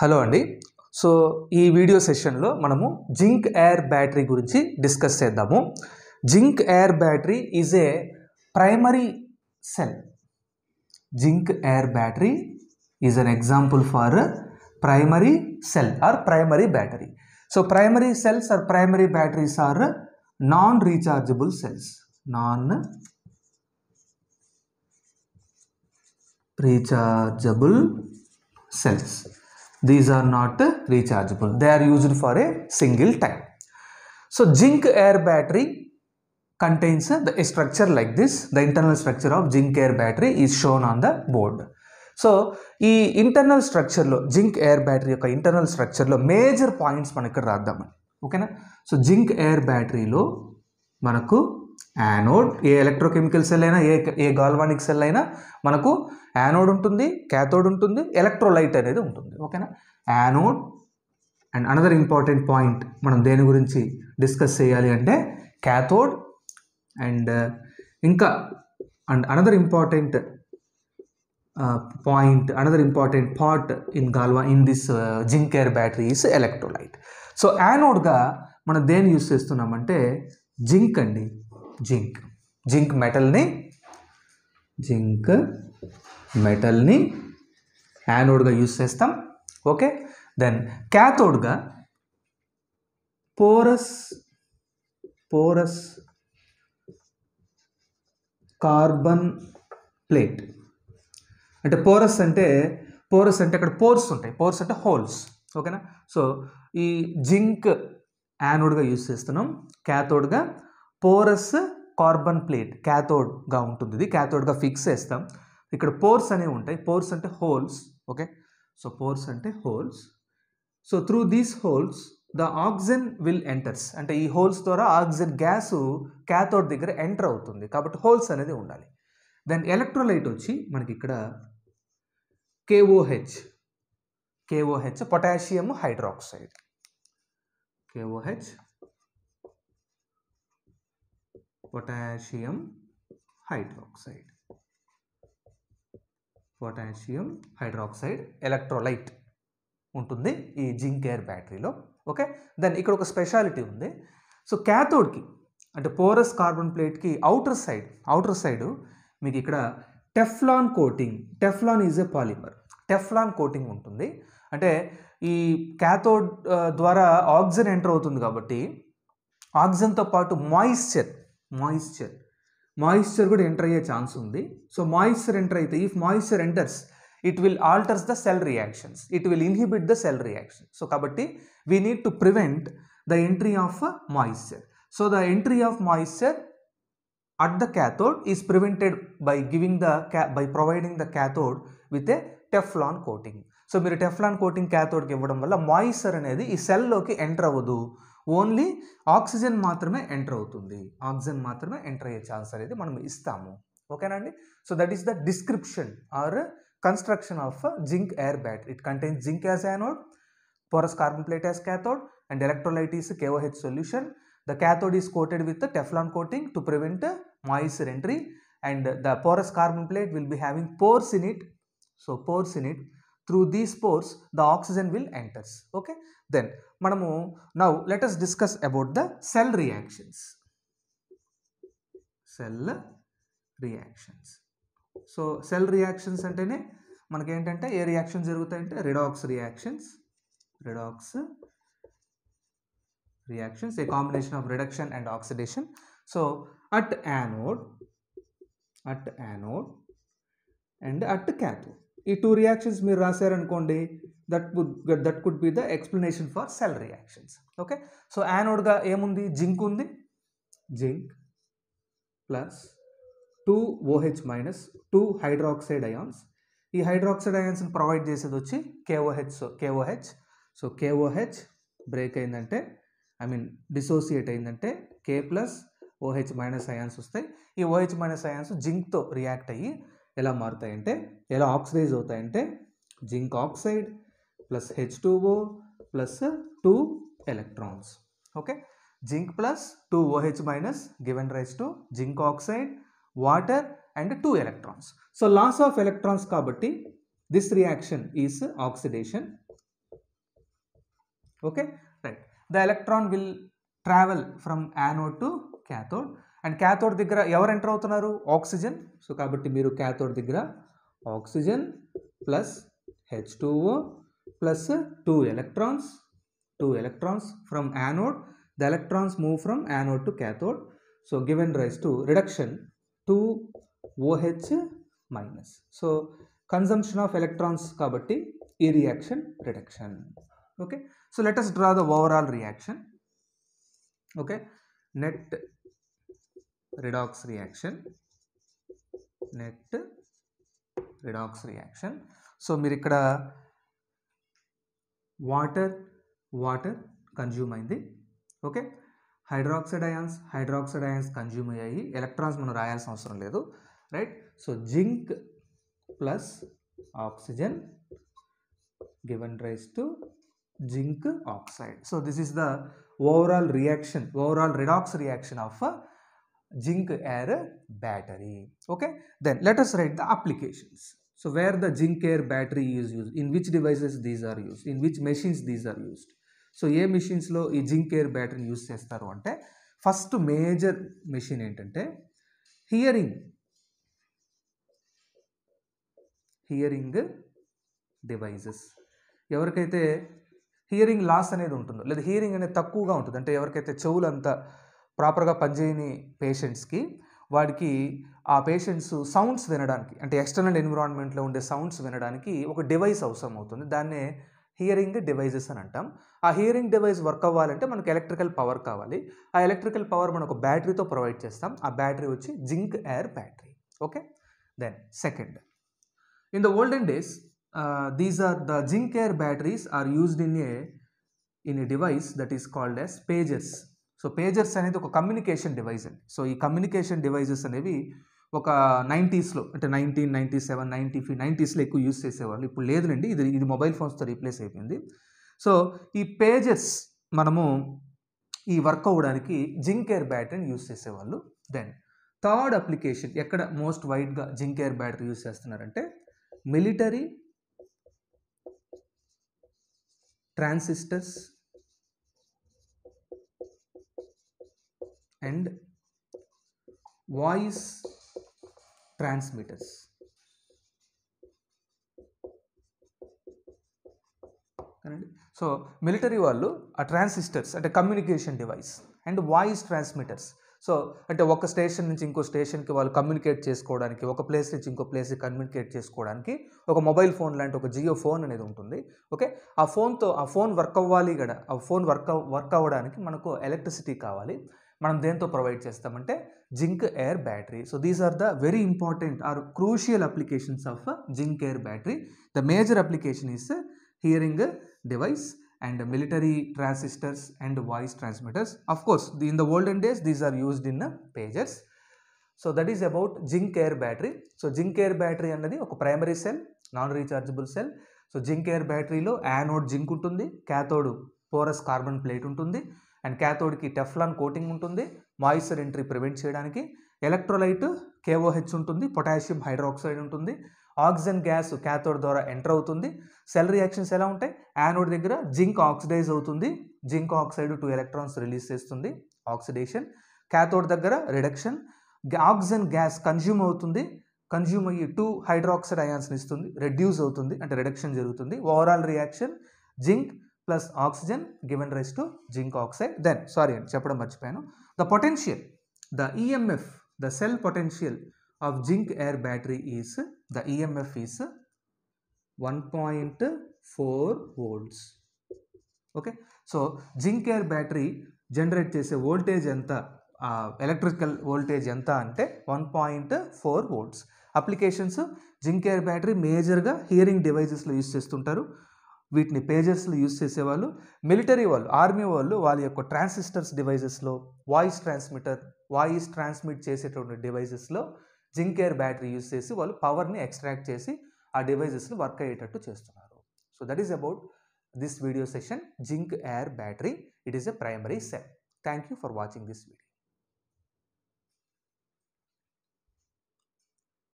Hello అండి సో ఈ వీడియో సెషన్లో మనము జింక్ ఎయిర్ బ్యాటరీ గురించి డిస్కస్ చేద్దాము zinc air battery is a primary cell zinc air battery is an example for primary cell or primary battery so primary cells are primary batteries are non rechargeable cells non rechargeable cells These are not rechargeable. They are used for a single time. So zinc air battery contains the structure like this. The internal structure of zinc air battery is shown on the board. So, the internal structure zinc zinc air battery. Internal స్ట్రక్చర్లో major points మనకు రాద్దామని ఓకేనా so zinc air బ్యాటరీలో anode ఏ electrochemical cell అయినా ఏ ఏ galvanic cell అయినా మనకు యానోడ్ ఉంటుంది క్యాథోడ్ ఉంటుంది ఎలక్ట్రోలైట్ అనేది ఉంటుంది ఓకేనా anode and another important point మనం దేని గురించి డిస్కస్ చేయాలి అంటే క్యాథోడ్ అండ్ ఇంకా and another important point another important part in గాల్వా in this zinc air battery is electrolyte so యానోడ్గా మనం దేని యూస్ చేస్తున్నామంటే జింక్ అండి జింక్ జింక్ మెటల్ని జింక్ మెటల్ని యానోడ్గా యూస్ చేస్తాం ఓకే దెన్ క్యాథోడ్గా పోరస్ పోరస్ కార్బన్ ప్లేట్ అంటే పోరస్ అంటే పోరస్ అంటే అక్కడ పోర్స్ ఉంటాయి పోర్స్ అంటే హోల్స్ ఓకేనా సో ఈ జింక్ యానోడ్గా యూస్ చేస్తున్నాం క్యాథోడ్గా పోరస్ కార్బన్ ప్లేట్ క్యాథోడ్గా ఉంటుంది ఇది క్యాథోడ్గా ఫిక్స్ చేస్తాం ఇక్కడ పోర్స్ అనేవి ఉంటాయి పోర్స్ అంటే హోల్స్ ఓకే సో పోర్స్ అంటే holes so through these holes the oxygen will enters అంటే ఈ హోల్స్ ద్వారా ఆక్సిజన్ గ్యాస్ క్యాథోడ్ దగ్గర ఎంటర్ అవుతుంది కాబట్టి హోల్స్ అనేది ఉండాలి దెన్ ఎలక్ట్రోలైట్ వచ్చి మనకి ఇక్కడ KOH KOH potassium hydroxide KOH potassium hydroxide potassium hydroxide electrolyte ఉంటుంది ఈ జింక్ ఎయిర్ బ్యాటరీలో ఓకే దెన్ ఇక్కడ ఒక స్పెషాలిటీ ఉంది సో క్యాథోడ్కి అంటే పోరస్ కార్బన్ ప్లేట్కి అవుటర్ సైడ్ అవుటర్ సైడ్ మీకు ఇక్కడ Teflon coating Teflon is a polymer Teflon coating ఉంటుంది అంటే ఈ క్యాథోడ్ ద్వారా ఆక్సిజన్ ఎంటర్ అవుతుంది కాబట్టి ఆక్సిజన్తో పాటు మాయిశ్చర్ మాయిశ్చర్ మాయిశ్చర్ కూడా ఎంటర్ అయ్యే ఛాన్స్ ఉంది సో మాయిశ్చర్ ఎంటర్ అయితే if moisture enters it will alters the cell reactions it will inhibit the cell reaction so కాబట్టి we need to prevent the entry of moisture so the entry of moisture at the cathode is prevented by giving the by providing the cathode with a Teflon coating so మీరు Teflon coating క్యాథోడ్కి ఇవ్వడం వల్ల moisture అనేది ఈ సెల్లోకి enter అవ్వదు only oxygen మాత్రమే enter అవుతుంది ఆక్సిజన్ మాత్రమే ఎంటర్ అయ్యే ఛాన్స్ అనేది మనం ఇస్తాము ఓకేనండి so that is the description or construction of zinc air bat it contain zinc as anode porous carbon plate as cathode and electrolyte is KOH solution the cathode is coated with Teflon coating to prevent moist entry and the porous carbon plate will be having pores in it so pores in it through these pores the oxygen will enters okay then మనము now let us discuss about the cell reactions cell reactions so cell reactions అంటేనే మనకేంటంటే ఏ reaction జరుగుతాయంటే redox reactions redox reactions a combination of reduction and oxidation so at anode at anode and at cathode ఈ two reactions మీరు రాశారనుకోండి that would that could be the explanation for cell reactions okay so యానోడ్గా ఏముంది zinc ఉంది zinc plus two OH minus two hydroxide ions ఈ hydroxide అయాన్స్ని provide చేసేది వచ్చి KOH so KOH so KOH break అయిందంటే ఐ మీన్ డిసోసియేట్ అయిందంటే K plus OH minus ions వస్తాయి ఈ ఓహెచ్ మైనస్ అయాన్స్ జింక్తో రియాక్ట్ అయ్యి ఎలా మారుతాయంటే ఎలా ఆక్సిడైజ్ అవుతాయంటే zinc oxide plus H two O plus two electrons okay zinc plus two OH minus given rise to zinc oxide water and two electrons so loss of electrons కాబట్టి this reaction is oxidation okay right the electron will travel from anode to cathode and cathode దగ్గర ఎవరు enter అవుతున్నారు oxygen so కాబట్టి మీరు cathode దగ్గర oxygen plus H two O plus two electrons two electrons from anode the electrons move from anode to cathode so given rise to reduction two OH minus so consumption of electrons కాబట్టి ఈ reaction reduction okay so let us draw the overall reaction okay net redox reaction net redox reaction so మీరు ఇక్కడ water water consume అయింది okay hydroxide ions hydroxide ions consume అయ్యాయి electrons మనం రాయాల్సిన అవసరం లేదు right so zinc plus oxygen given rise to zinc oxide so this is the overall reaction overall redox reaction of zinc air battery. Okay, then let us write the applications. So, where the zinc air battery is used, in which devices these are used, in which machines these are used. So ఏ మిషన్స్లో ఈ zinc air బ్యాటరీని use చేస్తారు అంటే first major machine ఏంటంటే hearing hearing devices ఎవరికైతే hearing loss అనేది ఉంటుందో లేదా హియరింగ్ అనేది తక్కువగా ఉంటుంది అంటే ఎవరికైతే చెవులంతా ప్రాపర్గా పనిచేయని పేషెంట్స్కి వాడికి ఆ పేషెంట్స్ సౌండ్స్ వినడానికి అంటే ఎక్స్టర్నల్ ఎన్విరాన్మెంట్లో ఉండే సౌండ్స్ వినడానికి ఒక డివైస్ అవసరం అవుతుంది దాన్నే హియరింగ్ డివైజెస్ అని అంటాం ఆ హియరింగ్ డివైస్ వర్క్ అవ్వాలంటే మనకు ఎలక్ట్రికల్ పవర్ కావాలి ఆ ఎలక్ట్రికల్ పవర్ మనకు బ్యాటరీతో ప్రొవైడ్ చేస్తాం ఆ బ్యాటరీ వచ్చి zinc air battery okay then second in the olden days these are the zinc air batteries are used in a in a device that is called as pages so pagers అనేది ఒక communication device అండి సో ఈ communication devices అనేవి ఒక నైంటీస్లో అంటే nineteen ninety seven ninety five నైంటీస్లో ఎక్కువ యూస్ చేసేవాళ్ళు ఇప్పుడు లేదులేండి ఇది ఇది మొబైల్ ఫోన్స్తో రీప్లేస్ అయిపోయింది సో ఈ పేజెస్ మనము ఈ వర్క్ అవ్వడానికి జింకేర్ బ్యాటరీని యూస్ చేసేవాళ్ళు దెన్ థర్డ్ అప్లికేషన్ ఎక్కడ మోస్ట్ వైడ్గా ఎయిర్ బ్యాటరీ యూస్ చేస్తున్నారంటే military transistors and voice transmitters so military వాళ్ళు ఆ ట్రాన్సిస్టర్స్ అంటే communication device and voice transmitters so అంటే ఒక స్టేషన్ నుంచి ఇంకో స్టేషన్కి వాళ్ళు కమ్యూనికేట్ చేసుకోవడానికి ఒక ప్లేస్ నుంచి ఇంకో ప్లేస్కి కమ్యూనికేట్ చేసుకోవడానికి ఒక మొబైల్ ఫోన్ లాంటి ఒక జియో ఫోన్ అనేది ఉంటుంది ఓకే ఆ ఫోన్తో ఆ ఫోన్ వర్క్ అవ్వాలి కదా ఆ ఫోన్ వర్క్ వర్క్ అవ్వడానికి మనకు ఎలక్ట్రిసిటీ కావాలి మనం దేంతో ప్రొవైడ్ చేస్తామంటే zinc air battery so these are the very important or crucial applications of zinc air battery the major application is hearing device and military transistors and voice transmitters of course in the olden days these are used in pagers so that is about zinc air battery so zinc air battery అన్నది ఒక primary cell non rechargeable cell so zinc air బ్యాటరీలో anode zinc ఉంటుంది cathode porous carbon plate ఉంటుంది and క్యాథోడ్కి Teflon coating ఉంటుంది moisture entry prevent చేయడానికి electrolyte K O H ఉంటుంది potassium hydroxide ఉంటుంది ఆక్సిజన్ గ్యాస్ క్యాథోడ్ ద్వారా ఎంటర్ అవుతుంది సెల్ రియాక్షన్స్ ఎలా ఉంటాయి యానోడ్ దగ్గర జింక్ ఆక్సిడైజ్ అవుతుంది zinc oxide two electrons release చేస్తుంది ఆక్సిడేషన్ క్యాథోడ్ దగ్గర రిడక్షన్ ఆక్సిజన్ గ్యాస్ కన్జ్యూమ్ అవుతుంది కన్జ్యూమ్ అయ్యి టూ హైడ్రాక్సైడ్ అయాన్స్ని ఇస్తుంది రెడ్యూస్ అవుతుంది అంటే రిడక్షన్ జరుగుతుంది overall reaction zinc plus oxygen given rise to zinc oxide then sorry అండి చెప్పడం మర్చిపోయాను the potential the E M F e the cell potential of zinc air battery is the E M F e is one point four volts okay so zinc air battery generate చేసే voltage ఎంత electrical voltage ఎంత అంటే one point four volts applications zinc air battery మేజర్గా hearing డివైజెస్లో use చేస్తుంటారు వీటిని పేజెస్లు use చేసేవాళ్ళు మిలిటరీ వాళ్ళు ఆర్మీ వాళ్ళు వాళ్ళ యొక్క ట్రాన్సిస్టర్స్ డివైజెస్లో వాయిస్ ట్రాన్స్మిటర్ వాయిస్ ట్రాన్స్మిట్ చేసేటువంటి డివైజెస్లో జింకేర్ బ్యాటరీ యూజ్ చేసి వాళ్ళు పవర్ని ఎక్స్ట్రాక్ట్ చేసి ఆ డివైజెస్ని వర్క్ అయ్యేటట్టు చేస్తున్నారు so that is about this video session zinc air battery it is a primary cell thank you for watching this video